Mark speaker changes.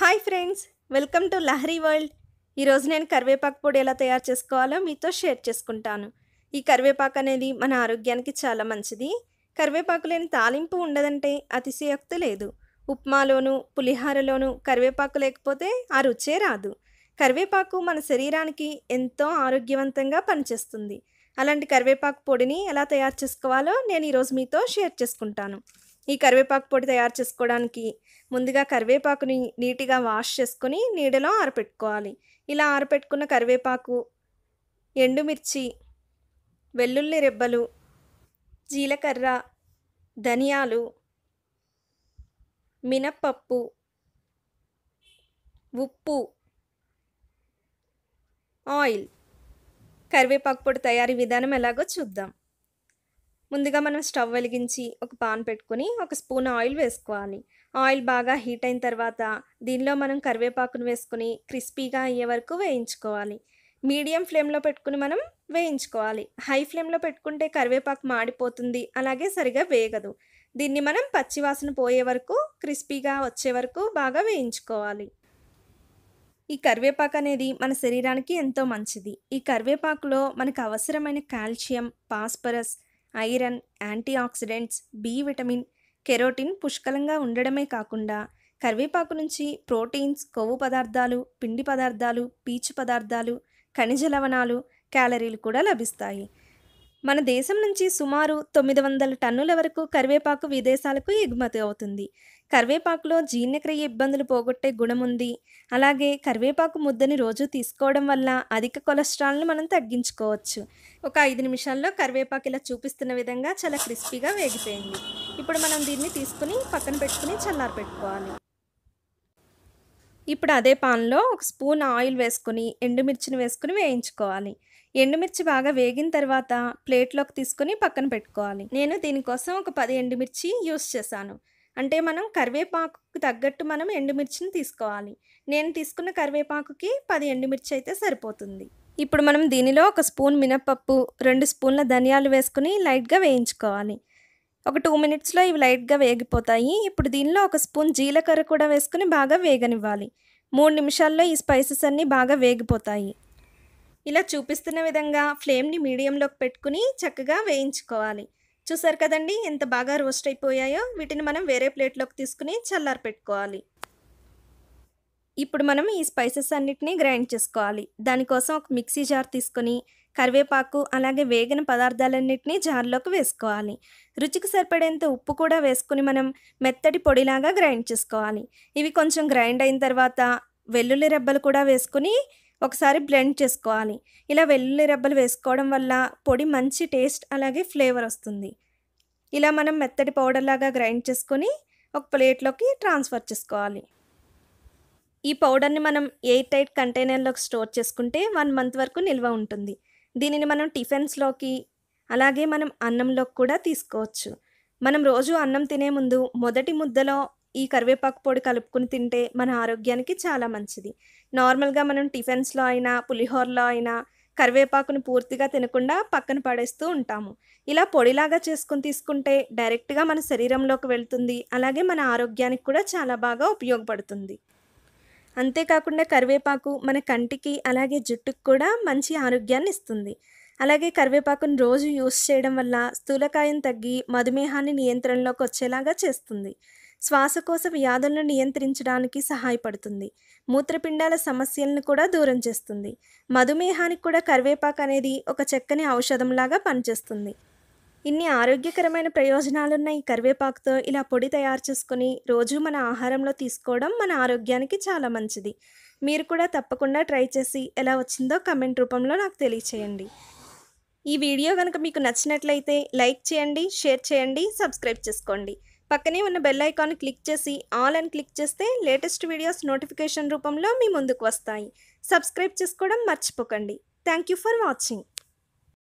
Speaker 1: hi friends welcome to Lahari world ఈరోజు నేను కరివేపాకు పొడి ఎలా తయారు చేసుకోవాలో మీతో షేర్ చేసుకుంటాను ఈ కరివేపాకు అనేది మన ఆరోగ్యానికి చాలా మంచిది కరివేపాకు లేని తాలింపు ఉండదంటే అతిశయోక్తి లేదు ఉప్మాలోను పులిహారలోను కరివేపాకు లేకపోతే ఆ రుచే రాదు కరివేపాకు మన శరీరానికి ఎంతో ఆరోగ్యవంతంగా పనిచేస్తుంది అలాంటి కరివేపాకు పొడిని ఎలా తయారు చేసుకోవాలో నేను ఈరోజు మీతో షేర్ చేసుకుంటాను ఈ కరివేపాకు పొడి తయారు చేసుకోవడానికి ముందుగా కరివేపాకుని నీట్గా వాష్ చేసుకొని నీడలో ఆరపెట్టుకోవాలి ఇలా ఆరపెట్టుకున్న కరివేపాకు ఎండుమిర్చి వెల్లుల్లి రెబ్బలు జీలకర్ర ధనియాలు మినప్పప్పు ఉప్పు ఆయిల్ కరివేపాకు పొడి తయారీ విధానం ఎలాగో చూద్దాం ముందుగా మనం స్టవ్ వెలిగించి ఒక పాన్ పెట్టుకుని ఒక స్పూన్ ఆయిల్ వేసుకోవాలి ఆయిల్ బాగా హీట్ అయిన తర్వాత దీనిలో మనం కరివేపాకును వేసుకుని క్రిస్పీగా అయ్యే వరకు వేయించుకోవాలి మీడియం ఫ్లేమ్లో పెట్టుకుని మనం వేయించుకోవాలి హై ఫ్లేమ్లో పెట్టుకుంటే కరివేపాకు మాడిపోతుంది అలాగే సరిగా వేగదు దీన్ని మనం పచ్చివాసన పోయే వరకు క్రిస్పీగా వచ్చే వరకు బాగా వేయించుకోవాలి ఈ కరివేపాకు అనేది మన శరీరానికి ఎంతో మంచిది ఈ కరివేపాకులో మనకు అవసరమైన calcium phosphorus iron antioxidants B vitamin carotene పుష్కలంగా ఉండడమే కాకుండా కరివేపాకు నుంచి ప్రోటీన్స్ కొవ్వు పదార్థాలు పిండి పదార్థాలు పీచు పదార్థాలు ఖనిజ లవణాలు క్యాలరీలు కూడా లభిస్తాయి మన దేశం నుంచి సుమారు తొమ్మిది వందల టన్నుల వరకు కరివేపాకు విదేశాలకు ఎగుమతి అవుతుంది కరివేపాకులో జీర్ణక్రియ ఇబ్బందులు పోగొట్టే గుణం ఉంది అలాగే కరివేపాకు ముద్దని రోజు తీసుకోవడం వల్ల అధిక కొలెస్ట్రాల్ను మనం తగ్గించుకోవచ్చు ఒక ఐదు నిమిషాల్లో కరివేపాకు ఇలా చూపిస్తున్న విధంగా చాలా క్రిస్పీగా వేగిపోయింది ఇప్పుడు మనం దీన్ని తీసుకుని పక్కన పెట్టుకుని చల్లారి పెట్టుకోవాలి ఇప్పుడు అదే పాన్లో ఒక స్పూన్ ఆయిల్ వేసుకుని ఎండుమిర్చిని వేసుకుని వేయించుకోవాలి ఎండుమిర్చి బాగా వేగిన తర్వాత ప్లేట్లోకి తీసుకుని పక్కన పెట్టుకోవాలి నేను దీనికోసం ఒక పది ఎండుమిర్చి యూస్ చేశాను అంటే మనం కరివేపాకుకి తగ్గట్టు మనం ఎండుమిర్చిని తీసుకోవాలి నేను తీసుకున్న కరివేపాకుకి పది ఎండుమిర్చి అయితే సరిపోతుంది ఇప్పుడు మనం దీనిలో ఒక స్పూన్ మినపప్పు రెండు స్పూన్ల ధనియాలు వేసుకుని లైట్గా వేయించుకోవాలి ఒక టూ మినిట్స్లో ఇవి లైట్గా వేగిపోతాయి ఇప్పుడు దీనిలో ఒక స్పూన్ జీలకర్ర కూడా వేసుకుని బాగా వేగనివ్వాలి మూడు నిమిషాల్లో ఈ స్పైసెస్ అన్నీ బాగా వేగిపోతాయి ఇలా చూపిస్తున్న విధంగా ఫ్లేమ్ని మీడియంలోకి పెట్టుకుని చక్కగా వేయించుకోవాలి చూసారు కదండి ఎంత బాగా రోస్ట్ అయిపోయాయో వీటిని మనం వేరే ప్లేట్లోకి తీసుకుని చల్లారి పెట్టుకోవాలి ఇప్పుడు మనం ఈ స్పైసెస్ అన్నిటినీ గ్రైండ్ చేసుకోవాలి దానికోసం ఒక మిక్సీ జార్ తీసుకొని కరివేపాకు అలాగే వేగిన పదార్థాలన్నింటినీ జార్లోకి వేసుకోవాలి రుచికి సరిపడేంత ఉప్పు కూడా వేసుకుని మనం మెత్తటి పొడిలాగా గ్రైండ్ చేసుకోవాలి ఇవి కొంచెం గ్రైండ్ అయిన తర్వాత వెల్లుల్లి రెబ్బలు కూడా వేసుకుని ఒకసారి బ్లెండ్ చేసుకోవాలి ఇలా వెల్లుల్లి రెబ్బలు వేసుకోవడం వల్ల పొడి మంచి టేస్ట్ అలాగే ఫ్లేవర్ వస్తుంది ఇలా మనం మెత్తటి పౌడర్ లాగా గ్రైండ్ చేసుకొని ఒక ప్లేట్లోకి ట్రాన్స్ఫర్ చేసుకోవాలి ఈ పౌడర్ని మనం ఎయిర్ టైట్ కంటైనర్లోకి స్టోర్ చేసుకుంటే వన్ మంత్ వరకు నిల్వ ఉంటుంది దీనిని మనం టిఫిన్స్లోకి అలాగే మనం అన్నంలోకి కూడా తీసుకోవచ్చు మనం రోజు అన్నం తినే ముందు మొదటి ముద్దలో ఈ కరివేపాకు పొడి కలుపుకుని తింటే మన ఆరోగ్యానికి చాలా మంచిది నార్మల్గా మనం టిఫిన్స్లో అయినా పులిహోరలో అయినా కరివేపాకును పూర్తిగా తినకుండా పక్కన పడేస్తూ ఉంటాము ఇలా పొడిలాగా చేసుకుని తీసుకుంటే డైరెక్ట్గా మన శరీరంలోకి వెళ్తుంది అలాగే మన ఆరోగ్యానికి కూడా చాలా బాగా ఉపయోగపడుతుంది అంతేకాకుండా కరివేపాకు మన కంటికి అలాగే జుట్టుకు కూడా మంచి ఆరోగ్యాన్ని ఇస్తుంది అలాగే కరివేపాకును రోజు యూస్ చేయడం వల్ల స్థూలకాయం తగ్గి మధుమేహాన్ని నియంత్రణలోకి వచ్చేలాగా చేస్తుంది శ్వాసకోశ వ్యాధులను నియంత్రించడానికి సహాయపడుతుంది మూత్రపిండాల సమస్యలను కూడా దూరం చేస్తుంది మధుమేహానికి కూడా కరివేపాకు అనేది ఒక చక్కని ఔషధంలాగా పనిచేస్తుంది ఇన్ని ఆరోగ్యకరమైన ప్రయోజనాలున్న ఈ కరివేపాకుతో ఇలా పొడి తయారు చేసుకుని రోజు మన ఆహారంలో తీసుకోవడం మన ఆరోగ్యానికి చాలా మంచిది మీరు కూడా తప్పకుండా ట్రై చేసి ఎలా వచ్చిందో కమెంట్ రూపంలో నాకు తెలియచేయండి ఈ వీడియో కనుక మీకు నచ్చినట్లయితే లైక్ చేయండి షేర్ చేయండి సబ్స్క్రైబ్ చేసుకోండి పక్కనే ఉన్న బెల్ ఐకాన్ క్లిక్ చేసి ఆల్ అని క్లిక్ చేస్తే లేటెస్ట్ వీడియోస్ నోటిఫికేషన్ రూపంలో మీ ముందుకు వస్తాయి సబ్స్క్రైబ్ చేసుకోవడం మర్చిపోకండి థ్యాంక్ ఫర్ వాచింగ్